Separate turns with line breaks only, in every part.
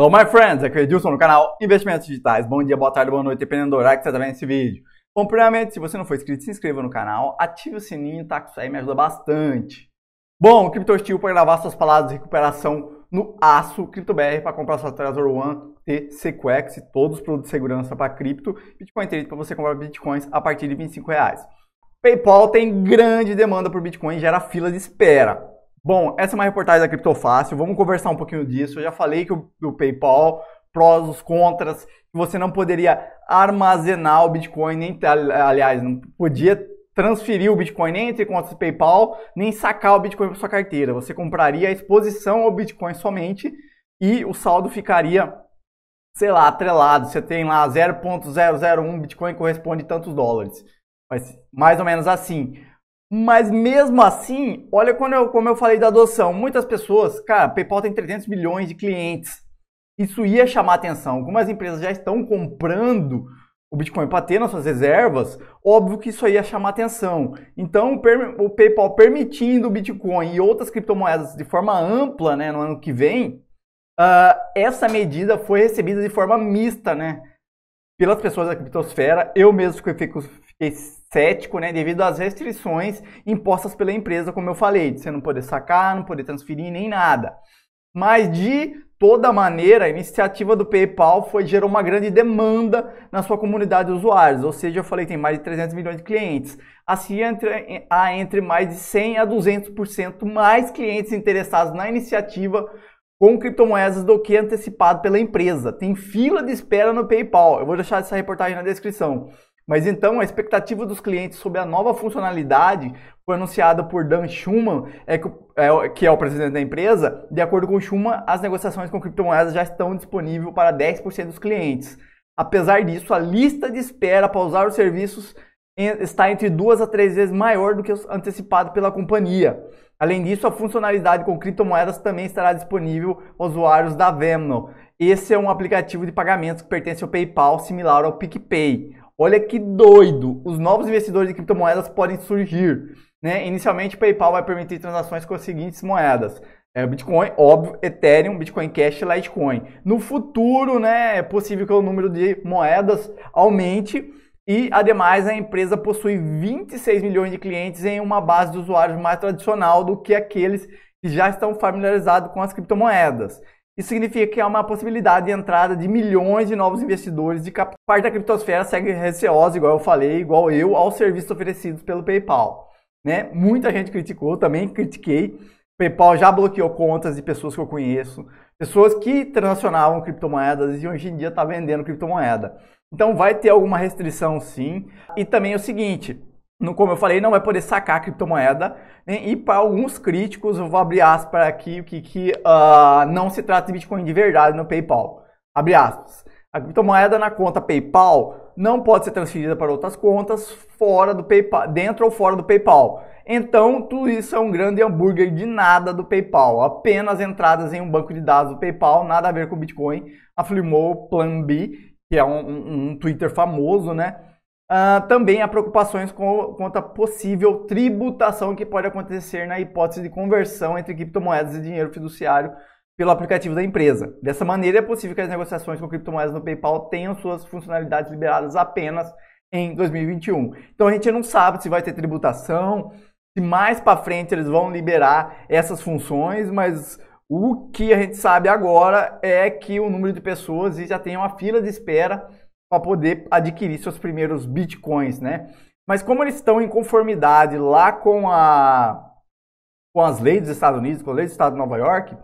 Hello, my friends! Aqui é o Edilson no canal Investimentos Digitais. Bom dia, boa tarde, boa noite, dependendo do horário que você está vendo esse vídeo. Bom, primeiramente, se você não for inscrito, se inscreva no canal, ative o sininho, tá? isso aí me ajuda bastante. Bom, o Steel para gravar suas palavras de recuperação no aço, CryptoBR para comprar sua Trezor One, T, Sequex e todos os produtos de segurança para cripto, Bitcoin Trade para você comprar bitcoins a partir de 25 reais. PayPal tem grande demanda por Bitcoin e gera fila de espera. Bom, essa é uma reportagem da Criptofácil, vamos conversar um pouquinho disso. Eu já falei que o, PayPal, prós, os contras, que você não poderia armazenar o Bitcoin, nem, aliás, não podia transferir o Bitcoin nem entre contas do PayPal, nem sacar o Bitcoin para sua carteira. Você compraria a exposição ao Bitcoin somente e o saldo ficaria, sei lá, atrelado. Você tem lá 0.001 Bitcoin corresponde a tantos dólares. Mas mais ou menos assim. Mas mesmo assim, olha quando eu, como eu falei da adoção. Muitas pessoas, cara, PayPal tem 300 milhões de clientes. Isso ia chamar atenção. Algumas empresas já estão comprando o Bitcoin para ter nas suas reservas. Óbvio que isso aí ia chamar atenção. Então, o PayPal permitindo o Bitcoin e outras criptomoedas de forma ampla né, no ano que vem, uh, essa medida foi recebida de forma mista, né? pelas pessoas da criptosfera. Eu mesmo fico, fiquei cético, né, devido às restrições impostas pela empresa, como eu falei, de você não poder sacar, não poder transferir nem nada. Mas de toda maneira, a iniciativa do PayPal foi gerou uma grande demanda na sua comunidade de usuários, ou seja, eu falei tem mais de 300 milhões de clientes. Assim, entre, há entre mais de 100 a 200% mais clientes interessados na iniciativa com criptomoedas do que antecipado pela empresa. Tem fila de espera no PayPal. Eu vou deixar essa reportagem na descrição. Mas então a expectativa dos clientes sobre a nova funcionalidade foi anunciada por Dan Schuman, é é que é o presidente da empresa. De acordo com Schuman, as negociações com criptomoedas já estão disponíveis para 10% dos clientes. Apesar disso, a lista de espera para usar os serviços está entre duas a três vezes maior do que o antecipado pela companhia. Além disso, a funcionalidade com criptomoedas também estará disponível aos usuários da Venmo. Esse é um aplicativo de pagamentos que pertence ao PayPal, similar ao PicPay. Olha que doido! Os novos investidores de criptomoedas podem surgir. Né? Inicialmente, o PayPal vai permitir transações com as seguintes moedas: é, Bitcoin, óbvio, Ethereum, Bitcoin Cash e Litecoin. No futuro, né, é possível que o número de moedas aumente e, ademais, a empresa possui 26 milhões de clientes em uma base de usuários mais tradicional do que aqueles que já estão familiarizados com as criptomoedas. Isso significa que há uma possibilidade de entrada de milhões de novos investidores de capital. Parte da criptosfera segue receosa, igual eu falei, igual eu, aos serviços oferecidos pelo PayPal. Né? Muita gente criticou, também critiquei. O PayPal já bloqueou contas de pessoas que eu conheço pessoas que transacionavam criptomoedas e hoje em dia está vendendo criptomoeda. Então vai ter alguma restrição sim. E também é o seguinte, no, como eu falei, não vai é poder sacar criptomoeda. E, né? e para alguns críticos, eu vou abrir aspas aqui, que, que uh, não se trata de Bitcoin de verdade no PayPal. Abre aspas. A criptomoeda na conta PayPal não pode ser transferida para outras contas fora do PayPal, dentro ou fora do PayPal. Então, tudo isso é um grande hambúrguer de nada do PayPal, apenas entradas em um banco de dados do PayPal, nada a ver com o Bitcoin, afirmou Plan B, que é um, um, um Twitter famoso, né? Uh, também há preocupações com, quanto à possível tributação que pode acontecer na hipótese de conversão entre criptomoedas e dinheiro fiduciário pelo aplicativo da empresa. Dessa maneira, é possível que as negociações com criptomoedas no PayPal tenham suas funcionalidades liberadas apenas em 2021. Então a gente não sabe se vai ter tributação, se mais para frente eles vão liberar essas funções, mas o que a gente sabe agora é que o número de pessoas já tem uma fila de espera para poder adquirir seus primeiros bitcoins, né? Mas como eles estão em conformidade lá com a com as leis dos Estados Unidos, com as leis do Estado de Nova York,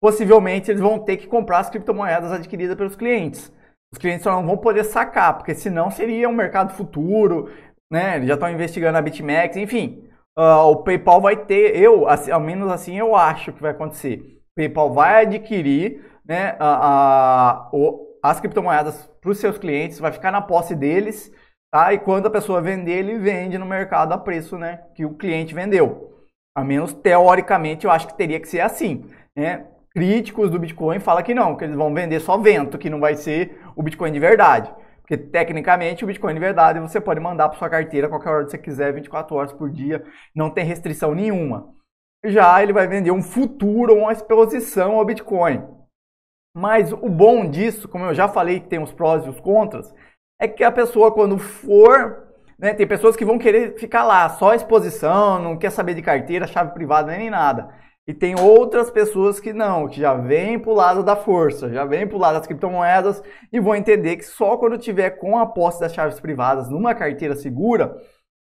possivelmente eles vão ter que comprar as criptomoedas adquiridas pelos clientes. Os clientes só não vão poder sacar, porque senão seria um mercado futuro, né? Eles já estão investigando a BitMEX, enfim. Uh, o PayPal vai ter, eu, assim, ao menos assim eu acho que vai acontecer. O PayPal vai adquirir né, a, a o, as criptomoedas para os seus clientes, vai ficar na posse deles, tá? E quando a pessoa vender, ele vende no mercado a preço né, que o cliente vendeu. A menos teoricamente eu acho que teria que ser assim. Né? críticos do Bitcoin falam que não, que eles vão vender só vento, que não vai ser o Bitcoin de verdade. Porque tecnicamente o Bitcoin de verdade você pode mandar para sua carteira qualquer hora que você quiser, 24 horas por dia, não tem restrição nenhuma. Já ele vai vender um futuro, uma exposição ao Bitcoin. Mas o bom disso, como eu já falei que tem os prós e os contras, é que a pessoa quando for né, tem pessoas que vão querer ficar lá, só exposição, não quer saber de carteira, chave privada nem nada. E tem outras pessoas que não, que já vem pro lado da força, já vem pro lado das criptomoedas e vão entender que só quando tiver com a posse das chaves privadas numa carteira segura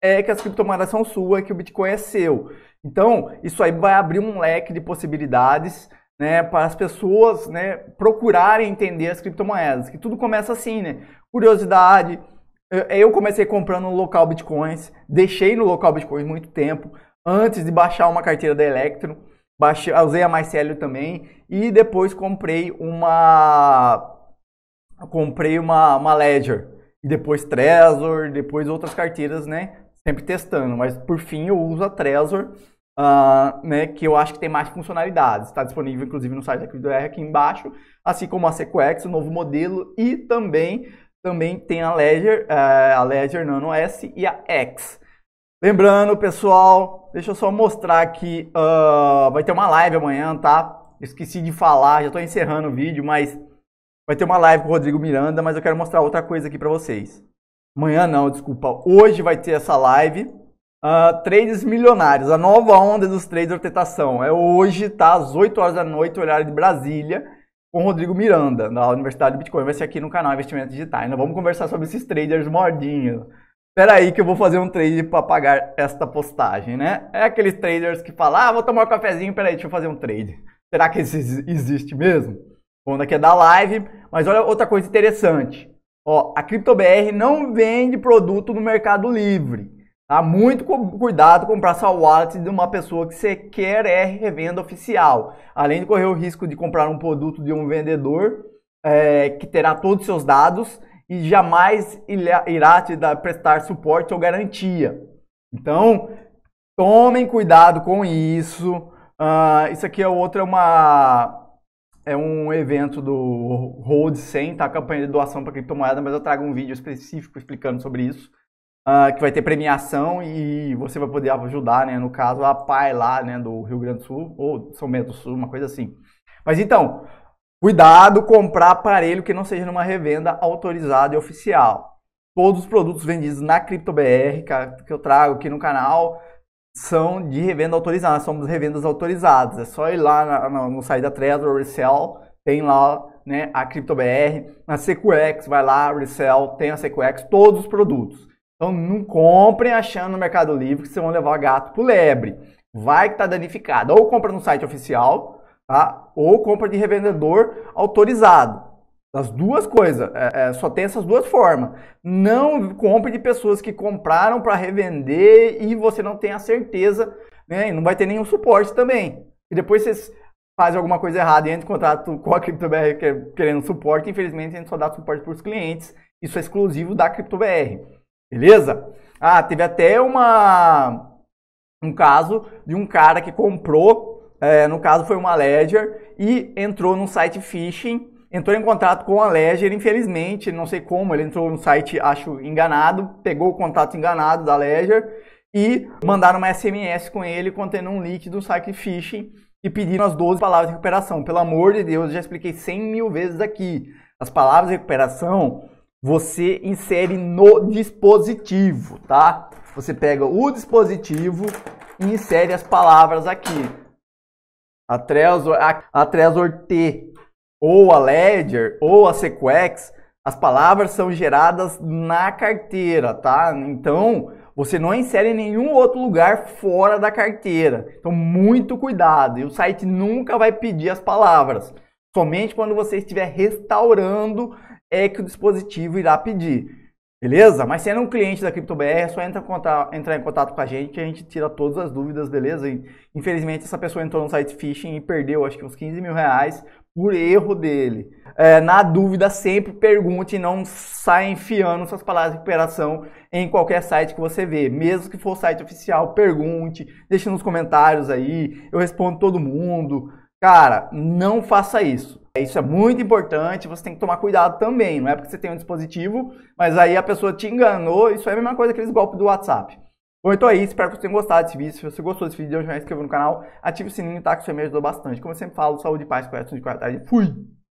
é que as criptomoedas são sua, que o Bitcoin é seu. Então, isso aí vai abrir um leque de possibilidades né, para as pessoas né, procurarem entender as criptomoedas, que tudo começa assim, né? Curiosidade. Eu comecei comprando no local Bitcoins, deixei no local Bitcoins muito tempo, antes de baixar uma carteira da Electro. Baixei, usei a Mais também. E depois comprei uma. Comprei uma, uma Ledger. E depois Trezor, depois outras carteiras, né? Sempre testando. Mas por fim eu uso a Trezor. Uh, né, que eu acho que tem mais funcionalidades. Está disponível, inclusive, no site da CryptoR aqui embaixo, assim como a Sequex, o novo modelo, e também, também tem a Ledger, uh, a Ledger Nano S e a X. Lembrando, pessoal, deixa eu só mostrar aqui. Uh, vai ter uma live amanhã, tá? Esqueci de falar, já tô encerrando o vídeo, mas vai ter uma live com o Rodrigo Miranda, mas eu quero mostrar outra coisa aqui para vocês. Amanhã não, desculpa. Hoje vai ter essa live. Uh, traders milionários, a nova onda dos traders de ortetação. É hoje, tá? Às 8 horas da noite, horário de Brasília, com o Rodrigo Miranda, da Universidade de Bitcoin. Vai ser aqui no canal Investimento Digital. Nós vamos conversar sobre esses traders mordinhos. Espera aí que eu vou fazer um trade para pagar esta postagem, né? É aqueles traders que falam, ah, vou tomar um cafezinho, peraí, deixa eu fazer um trade. Será que isso existe mesmo? Bom, daqui é da live, mas olha outra coisa interessante. Ó, a CryptoBR não vende produto no Mercado Livre. Tá? Muito com cuidado comprar sua wallet de uma pessoa que quer é revenda oficial. Além de correr o risco de comprar um produto de um vendedor é, que terá todos os seus dados e jamais irá te dar, prestar suporte ou garantia. Então, tomem cuidado com isso. Uh, isso aqui é outra, uma, é um evento do Road 100, tá? A campanha de doação para criptomoeda, mas eu trago um vídeo específico explicando sobre isso. Uh, que vai ter premiação e você vai poder ajudar, né? No caso, a PAI lá, né? Do Rio Grande do Sul ou São Bento do Sul, uma coisa assim. Mas então, Cuidado comprar aparelho que não seja numa revenda autorizada e oficial. Todos os produtos vendidos na CryptoBR que eu trago aqui no canal são de revenda autorizada, somos revendas autorizadas. É só ir lá no, no site da Trezor, Resell, tem lá né, a CryptoBR, a CQX, vai lá, Resell, tem a CQX, todos os produtos. Então não comprem achando no Mercado Livre que vocês vão levar gato pro lebre. Vai que tá danificado. Ou compra no site oficial, tá? Ou compra de revendedor autorizado. As duas coisas, é, é, só tem essas duas formas. Não compre de pessoas que compraram para revender e você não tem a certeza, né? E não vai ter nenhum suporte também. E depois vocês fazem alguma coisa errada e entra em contrato com a CryptoBR é, querendo suporte, infelizmente a gente só dá suporte para os clientes. Isso é exclusivo da CryptoBR. Beleza? Ah, teve até uma um caso de um cara que comprou é, no caso foi uma Ledger, e entrou num site phishing, entrou em contato com a Ledger, infelizmente, não sei como, ele entrou num site, acho, enganado, pegou o contato enganado da Ledger e mandaram uma SMS com ele contendo um link do site phishing e pediram as 12 palavras de recuperação. Pelo amor de Deus, já expliquei 100 mil vezes aqui. As palavras de recuperação você insere no dispositivo, tá? Você pega o dispositivo e insere as palavras aqui a Trezor, a, a Trezor T ou a Ledger ou a Sequex, as palavras são geradas na carteira, tá? Então, você não insere em nenhum outro lugar fora da carteira. Então, muito cuidado. E o site nunca vai pedir as palavras. Somente quando você estiver restaurando é que o dispositivo irá pedir. Beleza? Mas sendo um cliente da CryptoBR, é só entra, entrar em contato com a gente que a gente tira todas as dúvidas, beleza? E, infelizmente, essa pessoa entrou no site phishing e perdeu acho que uns 15 mil reais por erro dele. É, na dúvida, sempre pergunte e não saia enfiando suas palavras de recuperação em qualquer site que você vê. Mesmo que for site oficial, pergunte, deixe nos comentários aí, eu respondo todo mundo. Cara, não faça isso. É, isso é muito importante, você tem que tomar cuidado também. Não é porque você tem um dispositivo, mas aí a pessoa te enganou. Isso é a mesma coisa que aqueles golpes do WhatsApp. Bom, então é isso. Espero que vocês tenham gostado desse vídeo. Se você gostou desse vídeo, já se inscreva no canal, ative o sininho, tá? Que isso me ajudou bastante. Como eu sempre falo, saúde, paz, coração de qualidade. Fui!